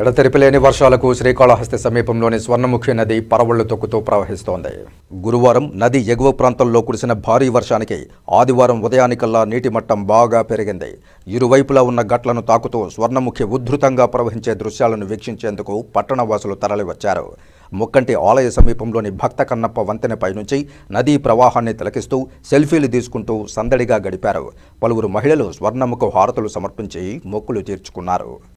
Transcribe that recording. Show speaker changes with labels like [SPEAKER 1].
[SPEAKER 1] ఎడతెరిపిలేని వర్షాలకు శ్రీకాళహస్తి సమీపంలోని స్వర్ణముఖి నది పరవళ్లు తొక్కుతూ ప్రవహిస్తోంది గురువారం నది ఎగువ ప్రాంతంలో కురిసిన భారీ వర్షానికి ఆదివారం ఉదయానికల్లా నీటి మట్టం బాగా పెరిగింది ఇరువైపులా ఉన్న గట్లను తాకుతూ స్వర్ణముఖి ఉద్ధృతంగా ప్రవహించే దృశ్యాలను వీక్షించేందుకు పట్టణవాసులు తరలివచ్చారు ముక్కంటి ఆలయ సమీపంలోని భక్త కన్నప్ప వంతెనపై నుంచి నదీ ప్రవాహాన్ని తిలకిస్తూ సెల్ఫీలు తీసుకుంటూ సందడిగా గడిపారు పలువురు మహిళలు స్వర్ణముఖ హారతులు సమర్పించి మొక్కులు తీర్చుకున్నారు